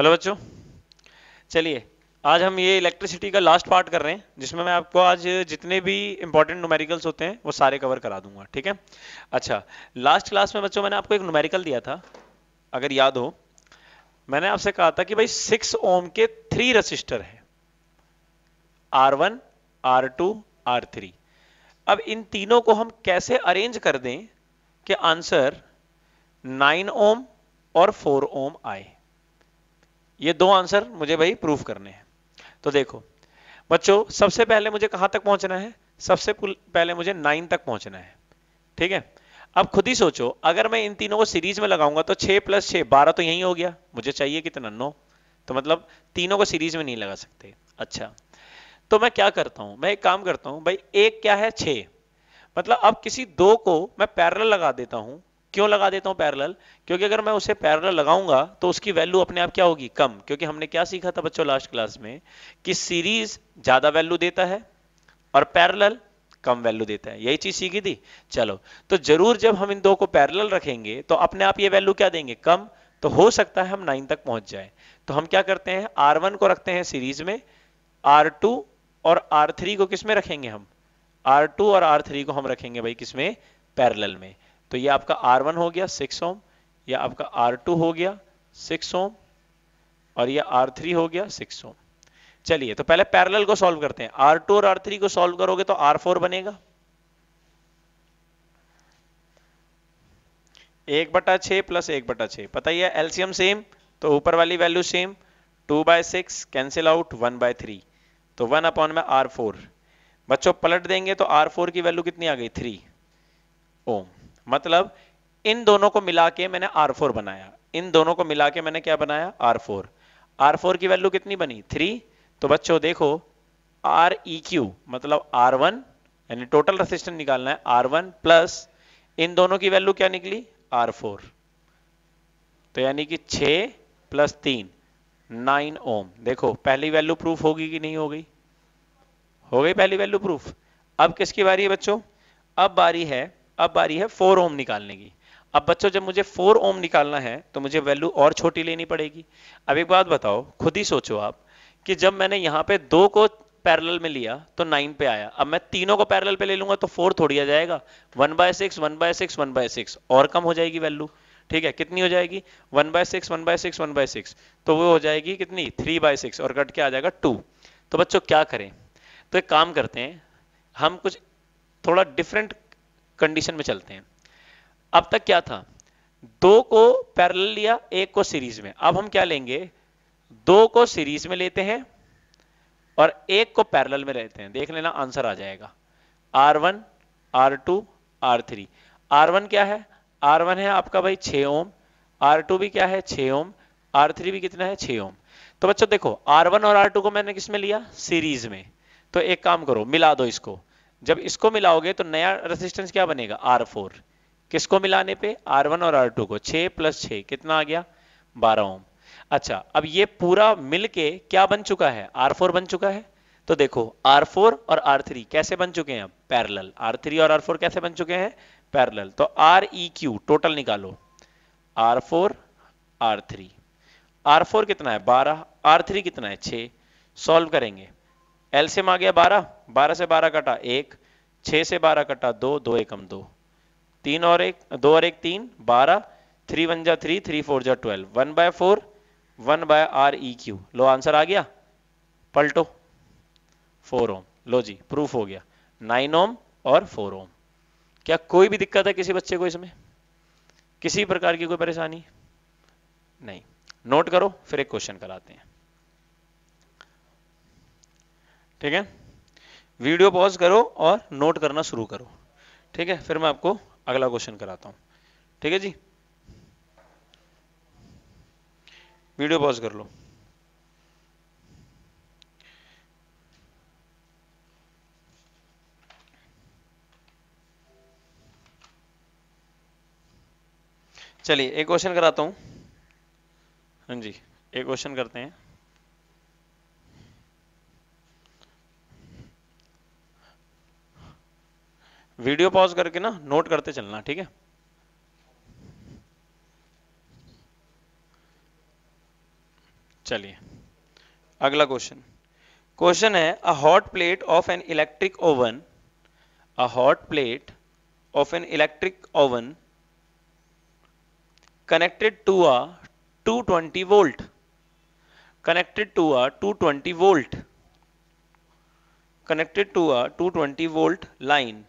hello बच्चों चलिए आज हम ये इलेक्ट्रिसिटी का लास्ट पार्ट कर रहे हैं जिसमें मैं आपको आज जितने भी इंपॉर्टेंट नुमेरिकल्स होते हैं वो सारे कवर करा दूंगा ठीक है अच्छा लास्ट क्लास में बच्चों मैंने आपको एक नुमेरिकल दिया था अगर याद हो मैंने आपसे कहा था कि भाई सिक्स ओम के थ्री रजिस्टर है R one R two R three अब इन तीनों को हम कैसे अरेंज कर दें कि आंसर नाइन ओम और फोर ओम आए ये दो आंसर मुझे भाई प्रूफ करने हैं तो देखो बच्चों सबसे पहले मुझे कहां तक पहुंचना है सबसे पहले मुझे नाइन तक पहुंचना है ठीक है अब खुद ही सोचो अगर मैं इन तीनों को सीरीज में लगाऊंगा तो छह प्लस छह बारह तो यही हो गया मुझे चाहिए कितना नौ तो मतलब तीनों को सीरीज में नहीं लगा सकते अच्छा तो मैं क्या करता हूं मैं एक काम करता हूं भाई एक क्या है छ मतलब अब किसी दो को मैं पैरल लगा देता हूं क्यों लगा देता हूं पैरेलल क्योंकि अगर मैं उसे पैरेलल लगाऊंगा तो उसकी वैल्यू अपने आप क्या होगी कम क्योंकि हमने क्या सीखा था बच्चों लास्ट क्लास में कि सीरीज ज्यादा वैल्यू देता है और पैरेलल कम वैल्यू देता है यही चीज सीखी थी चलो तो जरूर जब हम इन दो को पैरेलल रखेंगे तो अपने आप ये वैल्यू क्या देंगे कम तो हो सकता है हम नाइन तक पहुंच जाए तो हम क्या करते हैं आर वन को रखते हैं सीरीज में आर टू और आर थ्री को किसमें रखेंगे हम आर टू और आर थ्री को हम रखेंगे भाई किसमें पैरल में तो ये आपका आर वन हो गया सिक्स ओम या आपका आर टू हो गया सिक्स ओम और यह आर थ्री हो गया सिक्स ओम चलिए तो पहले पैरेलल को सॉल्व करते हैं आर टू और आर थ्री को सॉल्व करोगे तो आर फोर बनेगा एक बटा छ प्लस एक बटा छ पता ही है एल्सियम सेम तो ऊपर वाली value same two by six cancel out one by three तो वन अपॉन में आर फोर बच्चों पलट देंगे तो आर फोर की वैल्यू कितनी आ गई थ्री ओम मतलब इन दोनों को मिला के मैंने आर फोर बनाया इन दोनों को मिला के मैंने क्या बनाया आर फोर आर फोर की वैल्यू कितनी बनी थ्री तो बच्चों देखो आर ई क्यू मतलब आर वन यानी टोटल रेसिस्टेंस निकालना है आर वन प्लस इन दोनों की वैल्यू क्या निकली आर फोर तो यानी कि छ प्लस तीन नाइन ओम देखो पहली वैल्यू प्रूफ होगी कि नहीं हो गई हो गई पहली वैल्यू प्रूफ अब किसकी बारी है बच्चों अब बारी है अब बारी है फोर ओम निकालने की अब बच्चों जब मुझे फोर ओम निकालना है तो मुझे वैल्यू और छोटी लेनी पड़ेगी अब एक बात बताओ खुद ही सोचो आप कि जब मैंने यहाँ पे दो को पैरेलल में लिया तो नाइन पे आया अब मैं तीनों को पैरेलल पे ले लूंगा तो फोर थोड़ी आ जाएगा one by six one by six one by six और कम हो जाएगी वैल्यू ठीक है कितनी हो जाएगी one by six one by six one by six तो वो हो जाएगी कितनी थ्री बाय सिक्स और कट के आ जाएगा टू तो बच्चों क्या करें तो एक काम करते हैं हम कुछ थोड़ा डिफरेंट कंडीशन में चलते हैं अब तक क्या था दो को पैरल लिया एक को सीरीज में अब हम क्या लेंगे दो को सीरीज में लेते हैं और एक को पैरल में लेते हैं देख लेना आंसर आ जाएगा R1, R2, R3 R1 क्या है R1 है आपका भाई 6 ओम R2 भी क्या है 6 ओम R3 भी कितना है 6 ओम तो बच्चों देखो R1 और R2 को मैंने किसमें लिया सीरीज में तो एक काम करो मिला दो इसको जब इसको मिलाओगे तो नया रेसिस्टेंस क्या बनेगा आर फोर किसको मिलाने पे आर वन और आर टू को छ प्लस छ कितना आ गया बारह ओम अच्छा अब ये पूरा मिलके क्या बन चुका है आर फोर बन चुका है तो देखो आर फोर और आर थ्री कैसे बन चुके हैं अब आर थ्री और आर फोर कैसे बन चुके हैं पैरल तो आर ई क्यू टोटल निकालो R R four three R four कितना है बारह आर थ्री कितना है 6 सॉल्व करेंगे एल्सियम आ गया बारह बारह से बारह कटा एक छ से बारह कटा दो दो एकम दो तीन और एक दो और एक तीन बारह थ्री वन जा थ्री थ्री फोर जा twelve one by four one by R E Q लो आंसर आ गया पलटो फोर ओम लो जी प्रूफ हो गया नाइन ओम और फोर ओम क्या कोई भी दिक्कत है किसी बच्चे को इसमें किसी प्रकार की कोई परेशानी नहीं नोट करो फिर एक क्वेश्चन कराते हैं ठीक है वीडियो पॉज करो और नोट करना शुरू करो ठीक है फिर मैं आपको अगला क्वेश्चन कराता हूं ठीक है जी वीडियो पॉज कर लो चलिए एक क्वेश्चन कराता हूं हाँ जी एक क्वेश्चन करते हैं वीडियो पॉज करके ना नोट करते चलना ठीक है चलिए अगला क्वेश्चन क्वेश्चन है a hot plate of an electric oven a hot plate of an electric oven connected to a 220 volt connected to a 220 volt connected to a 220 volt line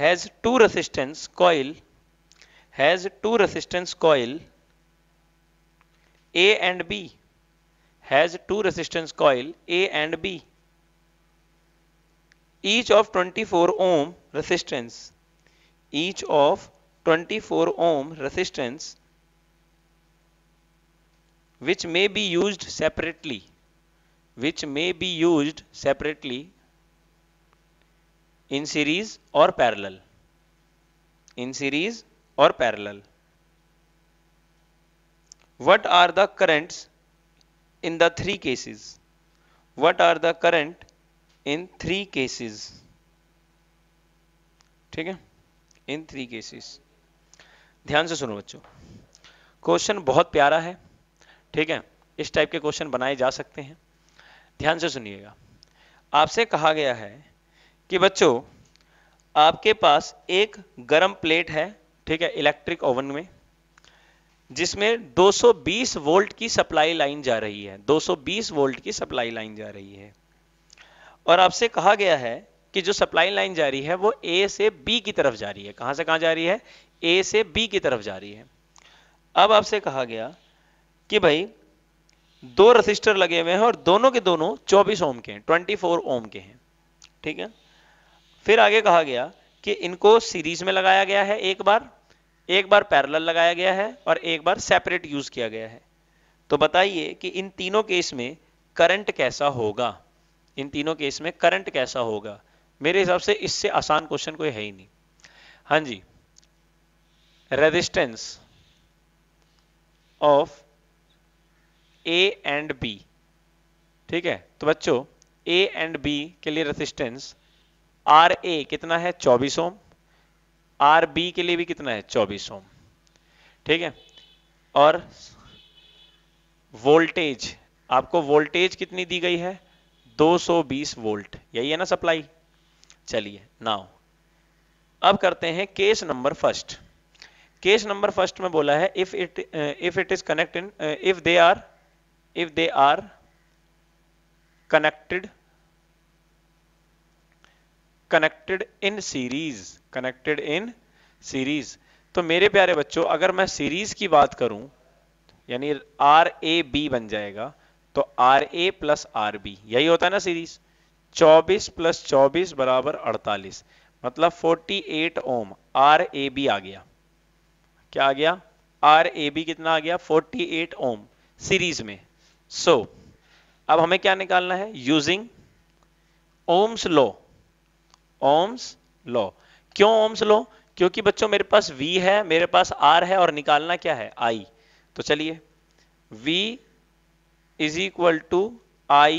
has two resistance coil has two resistance coil A and B has two resistance coil A and B each of 24 ohm resistance each of 24 ohm resistance which may be used separately which may be used separately in series और parallel in series और parallel what are the currents in the three cases what are the current in three cases ठीक है in three cases ध्यान से सुनो बच्चों question बहुत प्यारा है ठीक है इस टाइप के क्वेश्चन बनाए जा सकते हैं ध्यान से सुनिएगा आपसे कहा गया है कि बच्चों आपके पास एक गर्म प्लेट है ठीक है इलेक्ट्रिक ओवन में जिसमें 220 वोल्ट की सप्लाई लाइन जा रही है 220 वोल्ट की सप्लाई लाइन जा रही है और आपसे कहा गया है कि जो सप्लाई लाइन जा रही है वो ए से बी की तरफ जा रही है कहां से कहां जा रही है ए से बी की तरफ जा रही है अब आपसे कहा गया कि भाई दो रजिस्टर लगे हुए हैं और दोनों के दोनों 24 ओम के हैं 24 ओम के हैं ठीक है फिर आगे कहा गया कि इनको सीरीज में लगाया गया है एक बार एक बार पैरल लगाया गया है और एक बार सेपरेट यूज किया गया है तो बताइए कि इन तीनों केस में करंट कैसा होगा इन तीनों केस में करंट कैसा होगा मेरे हिसाब से इससे आसान क्वेश्चन कोई है ही नहीं हाँ जी resistance of A and B ठीक है तो बच्चों ए एंड बी के लिए रेजिस्टेंस आर ए कितना है चौबीस ओम आर बी के लिए भी कितना है चौबीस ओम ठीक है और वोल्टेज आपको वोल्टेज कितनी दी गई है 220 वोल्ट यही है ना सप्लाई चलिए नाउ अब करते हैं case number first case number first में बोला है if it if it is connect in if they are if they are connected connected in series connected in series तो मेरे प्यारे बच्चों अगर मैं सीरीज की बात करूं यानी आर ए बी बन जाएगा तो R A plus R B यही होता है ना सीरीज 24 प्लस चौबीस बराबर अड़तालीस मतलब 48 ओम आर ए बी आ गया क्या आ गया आर ए बी कितना आ गया 48 ओम सीरीज में सो so, अब हमें क्या निकालना है using Ohm's law Ohm's law क्यों ओम्स लो क्योंकि बच्चों मेरे पास V है मेरे पास R है और निकालना क्या है I तो चलिए V is equal to I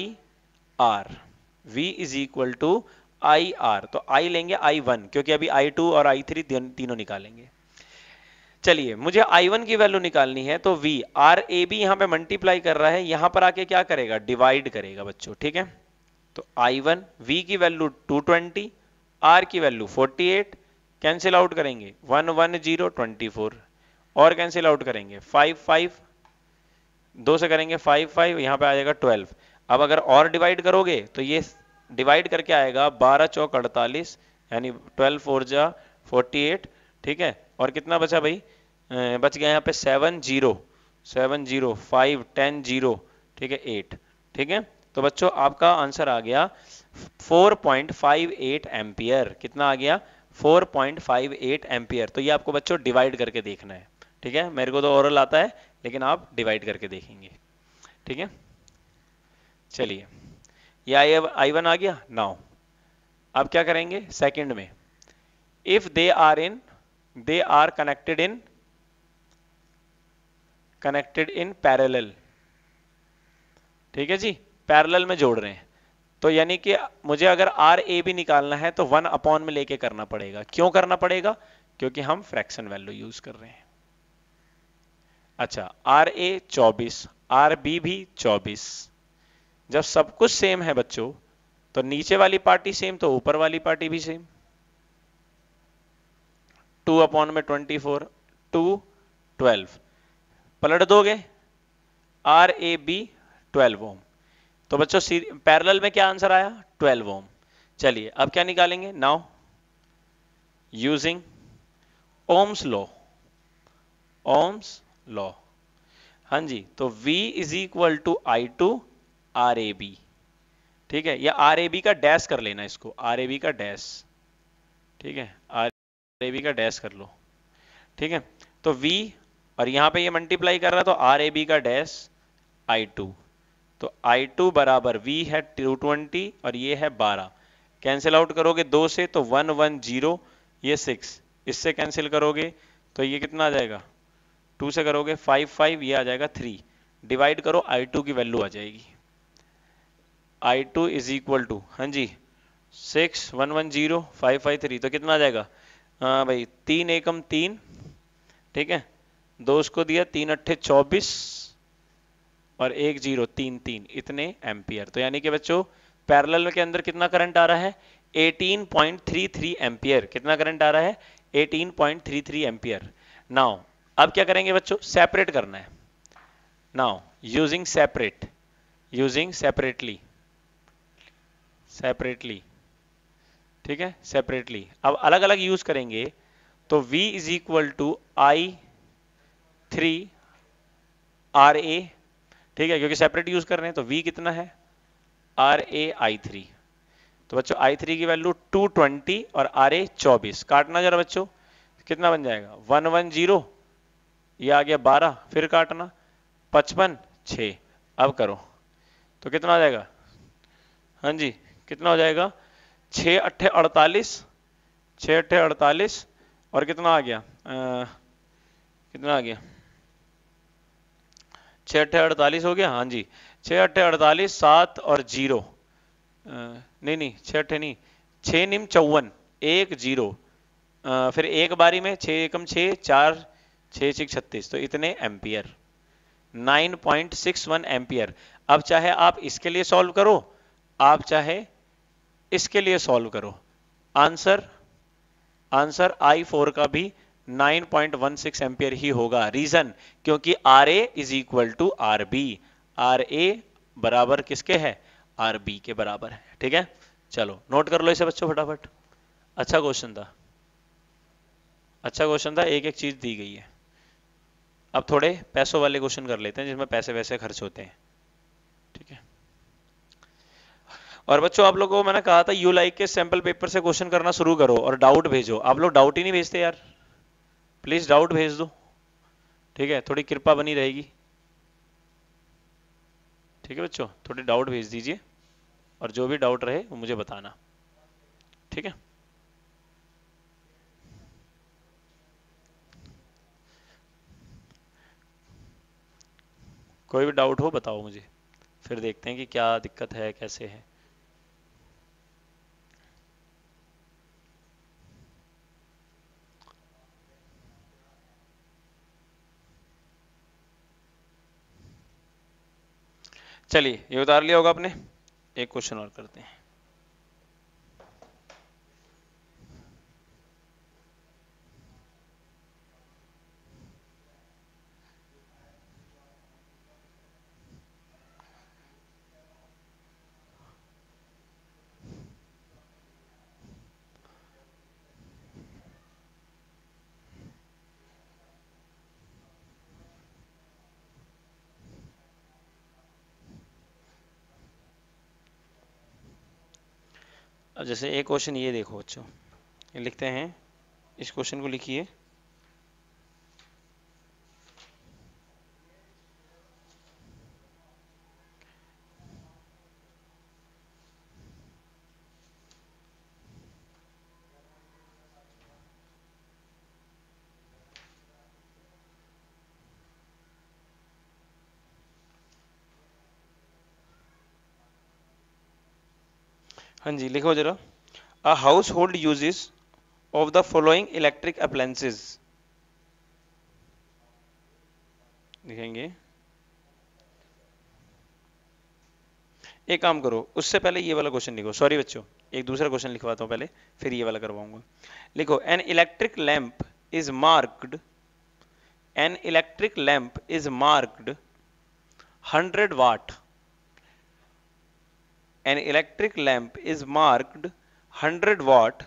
R V is equal to I R तो I लेंगे I1 क्योंकि अभी I2 और I3 तीनों निकालेंगे चलिए मुझे I1 की वैल्यू निकालनी है तो V आर ए बी यहां पे मल्टीप्लाई कर रहा है यहां पर आके क्या करेगा डिवाइड करेगा बच्चों ठीक है तो I1 V की वैल्यू 220 आर की वैल्यू 48 एट कैंसिल आउट करेंगे one one zero twenty four और कैंसिल आउट करेंगे फाइव फाइव दो से करेंगे फाइव फाइव यहाँ पे आ जाएगा ट्वेल्व अब अगर और डिवाइड करोगे तो ये डिवाइड करके आएगा बारह चौक अड़तालीस यानी ट्वेल्व फोर जा फोर्टी एट ठीक है और कितना बचा भाई बच गया यहाँ पे seven zero seven zero five ten zero ठीक है एट ठीक है तो बच्चों आपका आंसर आ गया 4.58 पॉइंट एम्पियर कितना आ गया 4.58 पॉइंट एम्पियर तो ये आपको बच्चों डिवाइड करके देखना है ठीक है मेरे को तो ओरल आता है लेकिन आप डिवाइड करके देखेंगे ठीक है चलिए ये आई आई वन आ गया नाउ अब क्या करेंगे सेकंड में if they are in they are connected in connected in parallel ठीक है जी पैरेलल में जोड़ रहे हैं तो यानी कि मुझे अगर आर ए भी निकालना है तो वन अपॉन में लेके करना पड़ेगा क्यों करना पड़ेगा क्योंकि हम फ्रैक्शन वैल्यू यूज कर रहे हैं अच्छा आर ए चौबीस आर बी भी चौबीस जब सब कुछ सेम है बच्चों तो नीचे वाली पार्टी सेम तो ऊपर वाली पार्टी भी सेम टू अपॉन में ट्वेंटी फोर टू ट्वेल्व पलट दोगे R A B twelve ohm तो बच्चों पैरेलल में क्या आंसर आया 12 ओम चलिए अब क्या निकालेंगे now using Ohm's law Ohm's law हां जी तो V is equal to I two R A B ठीक है या आर ए बी का डैश कर लेना इसको आर ए बी का डैश ठीक है आर ए बी का डैश कर लो ठीक है तो V और यहां पे ये मल्टीप्लाई कर रहा तो आर ए बी का डैश आई टू तो आई टू बराबर वी है टू ट्वेंटी और ये है बारह कैंसिल आउट करोगे दो से तो वन वन जीरो ये 6 इससे कैंसिल करोगे तो ये कितना आ जाएगा टू से करोगे फाइव फाइव ये आ जाएगा थ्री डिवाइड करो आई टू की वैल्यू आ जाएगी I two is equal to हाँ जी six one one zero five five three तो कितना आ जाएगा आ भाई तीन एकम तीन ठीक है दो उसको दिया तीन अट्ठे चौबीस और एक जीरो तीन तीन इतने एम्पियर तो यानी कि बच्चों पैरल के अंदर कितना करंट आ रहा है 18.33 एम्पियर कितना करंट आ रहा है 18.33 एम्पियर नाउ अब क्या करेंगे बच्चों सेपरेट करना है now using separate using separately separately ठीक है सेपरेटली अब अलग अलग यूज करेंगे तो V is equal to I three R A ठीक है क्योंकि सेपरेट यूज कर रहे हैं तो वी कितना है आर ए आई थ्री तो बच्चों आई थ्री की वैल्यू टू ट्वेंटी और आर ए चौबीस काटना जरा बच्चों कितना बन जाएगा वन वन जीरो आ गया बारह फिर काटना पचपन छ अब करो तो कितना आ जाएगा हाँ जी कितना हो जाएगा छ अट्ठे अड़तालीस छ अट्ठे अड़तालीस और कितना आ गया आ, कितना आ गया छः अट्ठे अड़तालीस हो गया हाँ जी छः अट्ठे अड़तालीस सात और जीरो नहीं नहीं छः अट्ठे नहीं छः निम चौवन एक जीरो आ, फिर एक बारी में छः एकम छः चार छः छिक छत्तीस तो इतने एम्पियर 9.61 एम्पियर अब चाहे आप इसके लिए सॉल्व करो आप चाहे इसके लिए सॉल्व करो आंसर आंसर आई फोर का भी 9.16 एम्पियर ही होगा रीजन क्योंकि R A is equal to R B R A बराबर किसके है आर बी के बराबर है ठीक है चलो नोट कर लो इसे बच्चों फटाफट अच्छा क्वेश्चन था अच्छा क्वेश्चन था एक एक चीज दी गई है अब थोड़े पैसों वाले क्वेश्चन कर लेते हैं जिसमें पैसे वैसे खर्च होते हैं ठीक है और बच्चों आप लोगों को मैंने कहा था यू लाइक के सैंपल पेपर से क्वेश्चन करना शुरू करो और डाउट भेजो आप लोग डाउट ही नहीं भेजते यार प्लीज डाउट भेज दो ठीक है थोड़ी कृपा बनी रहेगी ठीक है बच्चों थोड़ी डाउट भेज दीजिए और जो भी डाउट रहे वो मुझे बताना ठीक है कोई भी डाउट हो बताओ मुझे फिर देखते हैं कि क्या दिक्कत है कैसे है चलिए ये उतार लिया होगा आपने एक क्वेश्चन और करते हैं जैसे एक क्वेश्चन ये देखो बच्चों लिखते हैं इस क्वेश्चन को लिखिए हाँ जी लिखो जरा a household uses of the following electric appliances लिखेंगे एक काम करो उससे पहले ये वाला क्वेश्चन लिखो सॉरी बच्चों एक दूसरा क्वेश्चन लिखवाता हूं पहले फिर ये वाला करवाऊंगा लिखो an electric lamp is marked an electric lamp is marked hundred watt an electric lamp is marked 100 watt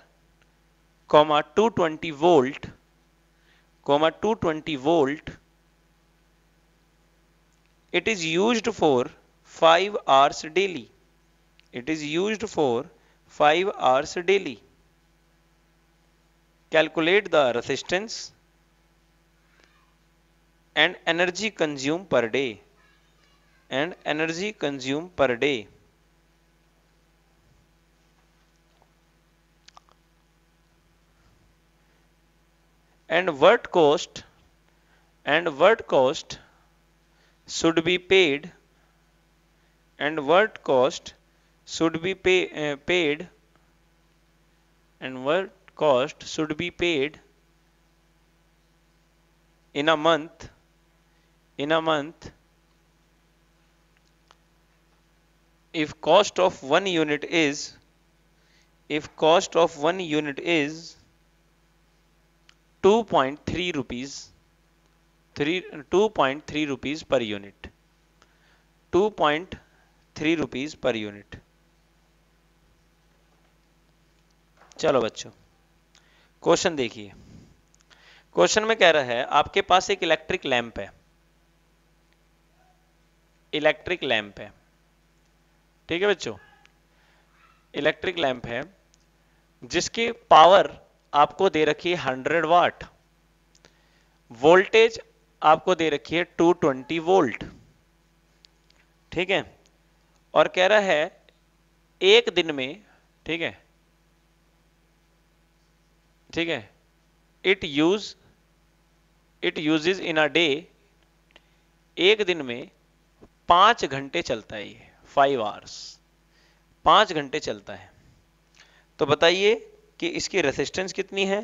comma 220 volt comma 220 volt it is used for 5 hours daily it is used for 5 hours daily calculate the resistance and energy consumed per day and energy consumed per day and what cost and what cost should be paid and what cost should be pay, uh, paid and what cost should be paid in a month in a month if cost of one unit is if cost of one unit is two point three rupees three two point three rupees per unit two point three rupees per unit चलो बच्चों question देखिए question में कह रहा है आपके पास एक इलेक्ट्रिक लैंप है इलेक्ट्रिक लैंप है ठीक है बच्चों इलेक्ट्रिक लैंप है जिसकी पावर आपको दे रखी है हंड्रेड वाट वोल्टेज आपको दे रखी है टू ट्वेंटी वोल्ट ठीक है और कह रहा है एक दिन में ठीक है ठीक है it use it uses in a day एक दिन में पांच घंटे चलता है ये फाइव आवर्स पांच घंटे चलता है तो बताइए कि इसकी रेसिस्टेंस कितनी है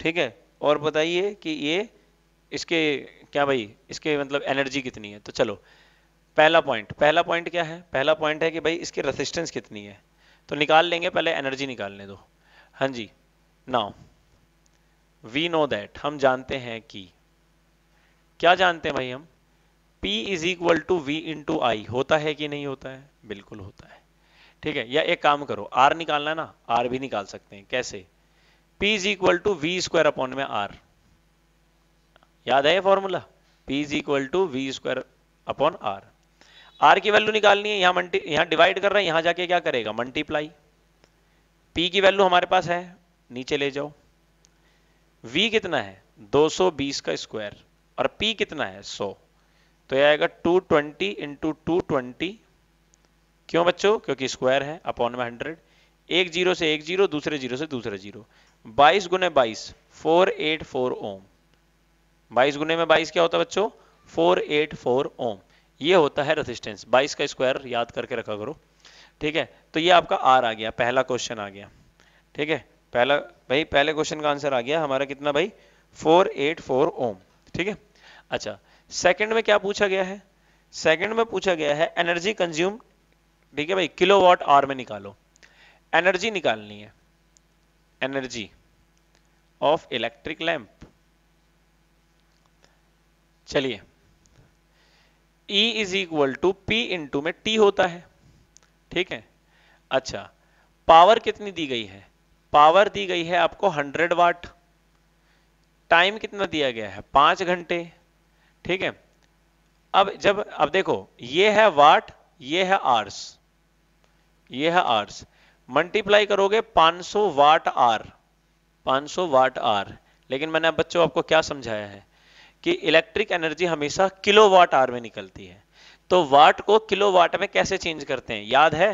ठीक है और बताइए कि ये इसके क्या भाई इसके मतलब एनर्जी कितनी है तो चलो पहला पॉइंट पहला पॉइंट क्या है पहला पॉइंट है कि भाई इसकी रेसिस्टेंस कितनी है तो निकाल लेंगे पहले एनर्जी निकालने दो हाँ जी नाउ वी नो दैट हम जानते हैं कि क्या जानते हैं भाई हम P is equal to V into I होता है कि नहीं होता है बिल्कुल होता है ठीक है या एक काम करो आर निकालना है ना आर भी निकाल सकते हैं कैसे P is equal to V square upon में आर याद है formula P is equal to V square upon R R की वैल्यू निकालनी है यहां मल्टी यहां डिवाइड कर रहे हैं यहां जाके क्या करेगा मल्टीप्लाई पी की वैल्यू हमारे पास है नीचे ले जाओ वी कितना है 220 का स्क्वायर और पी कितना है 100 तो यह आएगा 220 इंटू टू ट्वेंटी क्यों बच्चों क्योंकि स्क्वायर है अपॉन में हंड्रेड एक जीरो से एक जीरो दूसरे जीरो से दूसरे जीरो बाईस गुने बाईस फोर एट फोर ओम बाईस गुने में बाईस क्या होता है बच्चों फोर एट फोर ओम ये होता है रेसिस्टेंस बाईस का स्क्वायर याद करके रखा करो ठीक है तो ये आपका आर आ गया पहला क्वेश्चन आ गया ठीक है पहला भाई पहले क्वेश्चन का आंसर आ गया हमारा कितना भाई फोर एट फोर ओम ठीक है अच्छा सेकंड में क्या पूछा गया है सेकंड में पूछा गया है एनर्जी कंज्यूम ठीक है भाई किलो वॉट आर में निकालो एनर्जी निकालनी है एनर्जी ऑफ इलेक्ट्रिक लैंप चलिए E is equal to P into में T होता है ठीक है अच्छा पावर कितनी दी गई है पावर दी गई है आपको 100 वाट टाइम कितना दिया गया है पांच घंटे ठीक है अब जब अब देखो ये है वाट ये है आर्स ये है आर्स मल्टीप्लाई करोगे 500 वाट आर 500 वाट आर लेकिन मैंने अब बच्चों आपको क्या समझाया है कि इलेक्ट्रिक एनर्जी हमेशा किलो वाट आर में निकलती है तो वाट को किलो वाट में कैसे चेंज करते हैं याद है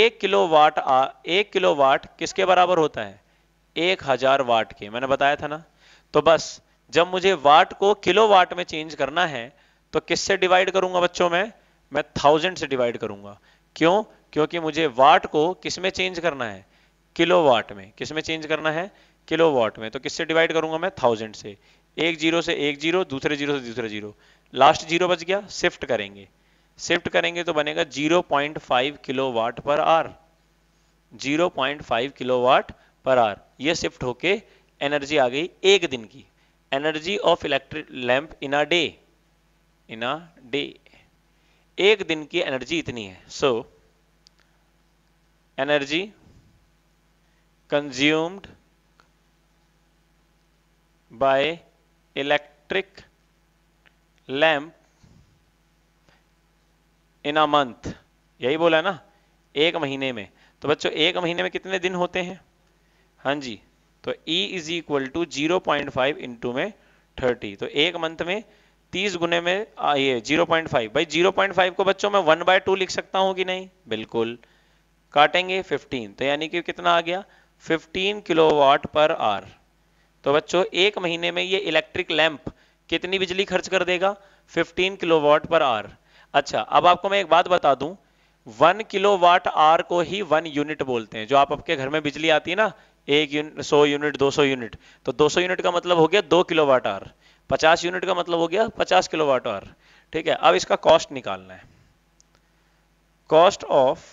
एक किलो वाट आ एक किलो वाट किसके बराबर होता है एक हजार वाट के मैंने बताया था ना तो बस जब मुझे वाट को किलो वाट में चेंज करना है तो किससे डिवाइड करूंगा बच्चों में मैं थाउजेंड से डिवाइड करूंगा क्यों क्योंकि मुझे वाट को किसमें चेंज करना है किलो वाट में किसमें चेंज करना है किलो वाट में तो किससे डिवाइड करूंगा मैं थाउजेंड से एक जीरो से एक जीरो दूसरे जीरो से दूसरे जीरो लास्ट जीरो बच गया शिफ्ट करेंगे शिफ्ट करेंगे तो बनेगा 0.5 किलो वाट पर आर 0.5 किलो वाट पर आर ये शिफ्ट होके एनर्जी आ गई एक दिन की energy of electric lamp in a day in a day एक दिन की एनर्जी इतनी है so so, energy consumed by electric lamp in a month यही बोला ना एक महीने में तो बच्चों एक महीने में कितने दिन होते हैं हाँ जी तो E is equal to zero point five into में थर्टी तो एक मंथ में तीस गुने में आ, ये जीरो पॉइंट फाइव भाई जीरो पॉइंट फाइव को बच्चों में वन बाय टू लिख सकता हूं कि नहीं बिल्कुल काटेंगे 15 तो यानी कि कितना आ गया 15 किलोवाट पर आर तो बच्चों एक महीने में ये इलेक्ट्रिक लैंप कितनी बिजली खर्च कर देगा 15 किलोवाट पर आर अच्छा अब आपको मैं एक बात बता दूं वन किलो वाट आर को ही वन यूनिट बोलते हैं जो आप आपके घर में बिजली आती है ना एक यूनिट सौ यूनिट दो सौ यूनिट तो दो सौ यूनिट का मतलब हो गया दो किलो वाट आर पचास यूनिट का मतलब हो गया पचास किलो वाट आर ठीक है अब इसका कॉस्ट निकालना है cost of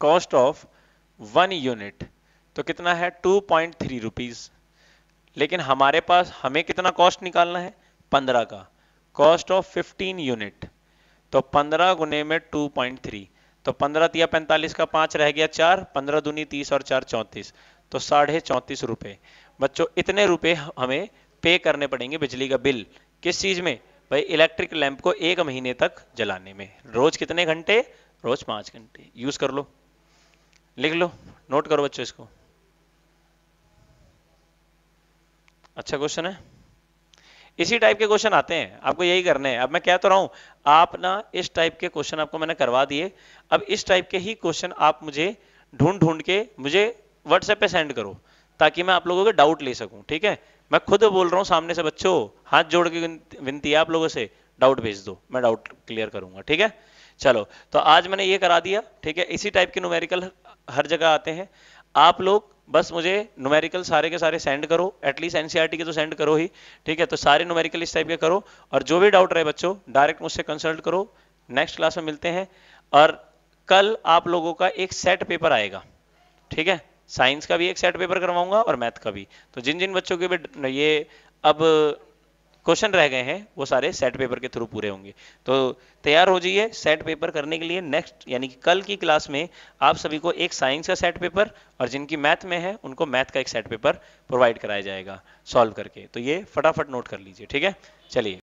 cost of one unit तो कितना है टू पॉइंट थ्री रुपीज लेकिन हमारे पास हमें कितना कॉस्ट निकालना है पंद्रह का कॉस्ट ऑफ फिफ्टीन यूनिट तो पंद्रह गुने में टू पॉइंट थ्री तो पंद्रह तिया पैंतालीस का पांच रह गया चार पंद्रह दूनी तीस और चार चौंतीस तो साढ़े चौंतीस रुपए बच्चों इतने रुपए हमें पे करने पड़ेंगे बिजली का बिल किस चीज में भाई इलेक्ट्रिक लैंप को एक महीने तक जलाने में रोज कितने घंटे रोज पांच घंटे यूज कर लो लिख लो नोट करो बच्चों इसको अच्छा क्वेश्चन है इसी टाइप के क्वेश्चन आते हैं आपको यही करने हैं अब मैं कह तो रहा हूं आप ना इस टाइप के क्वेश्चन आपको मैंने करवा दिए अब इस टाइप के ही क्वेश्चन आप मुझे ढूंढ ढूंढ के मुझे व्हाट्सएप पे सेंड करो ताकि मैं आप लोगों के डाउट ले सकूं ठीक है मैं खुद बोल रहा हूं सामने से बच्चों हाथ जोड़ के विनती है आप लोगों से डाउट भेज दो मैं डाउट क्लियर करूंगा ठीक है चलो तो आज मैंने ये करा दिया ठीक है इसी टाइप के न्यूमेरिकल हर जगह आते हैं आप लोग बस मुझे न्यूमेरिकल सारे के सारे सेंड करो एटलीस्ट एनसीईआरटी e के तो सेंड करो ही ठीक है तो सारे न्यूमेरिकल इस टाइप के करो और जो भी डाउट रहे बच्चों डायरेक्ट मुझसे कंसल्ट करो नेक्स्ट क्लास में मिलते हैं और कल आप लोगों का एक सेट पेपर आएगा ठीक है साइंस का भी एक सेट पेपर करवाऊंगा और मैथ का भी तो जिन जिन बच्चों के भी ये अब क्वेश्चन रह गए हैं वो सारे सेट पेपर के थ्रू पूरे होंगे तो तैयार हो जाइए सेट पेपर करने के लिए नेक्स्ट यानी कि कल की क्लास में आप सभी को एक साइंस का सेट पेपर और जिनकी मैथ में है उनको मैथ का एक सेट पेपर प्रोवाइड कराया जाएगा सॉल्व करके तो ये फटाफट नोट कर लीजिए ठीक है चलिए